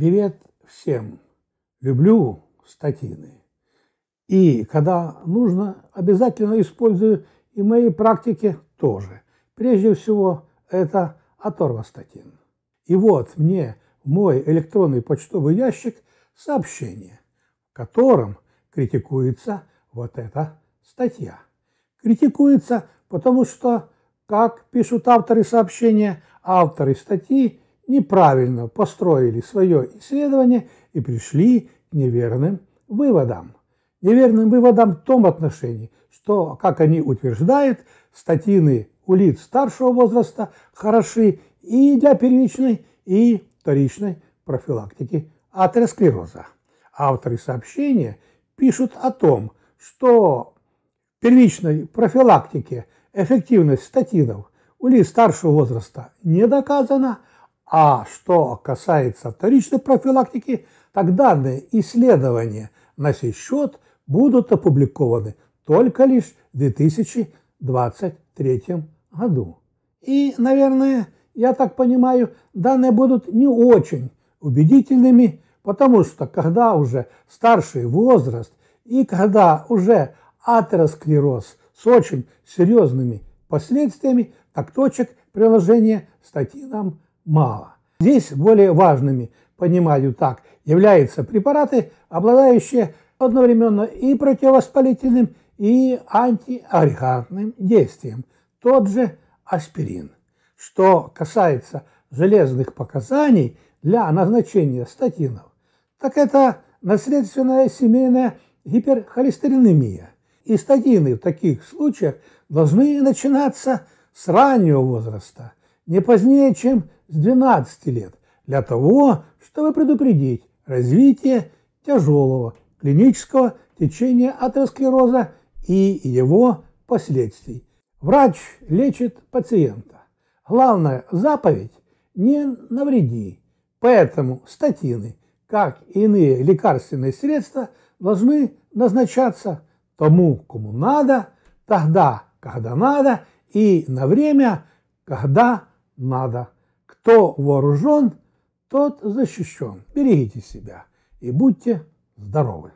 Привет всем! Люблю статины. И когда нужно, обязательно использую и мои практики тоже. Прежде всего, это аторвастатин. И вот мне в мой электронный почтовый ящик сообщение, в котором критикуется вот эта статья. Критикуется, потому что, как пишут авторы сообщения, авторы статьи неправильно построили свое исследование и пришли к неверным выводам. Неверным выводам в том отношении, что, как они утверждают, статины у лиц старшего возраста хороши и для первичной, и вторичной профилактики атеросклероза. Авторы сообщения пишут о том, что в первичной профилактике эффективность статинов у лиц старшего возраста не доказана – а что касается вторичной профилактики, так данные исследования на сей счет будут опубликованы только лишь в 2023 году. И, наверное, я так понимаю, данные будут не очень убедительными, потому что когда уже старший возраст и когда уже атеросклероз с очень серьезными последствиями, так точек приложения статьи нам мало. Здесь более важными, понимаю так, являются препараты, обладающие одновременно и противовоспалительным, и антиагрегатным действием, тот же аспирин. Что касается железных показаний для назначения статинов, так это наследственная семейная гиперхолестеринемия. И статины в таких случаях должны начинаться с раннего возраста – не позднее, чем с 12 лет, для того, чтобы предупредить развитие тяжелого клинического течения атеросклероза и его последствий. Врач лечит пациента. Главная заповедь – не навреди. Поэтому статины, как и иные лекарственные средства, должны назначаться тому, кому надо, тогда, когда надо, и на время, когда надо. Кто вооружен, тот защищен. Берегите себя и будьте здоровы.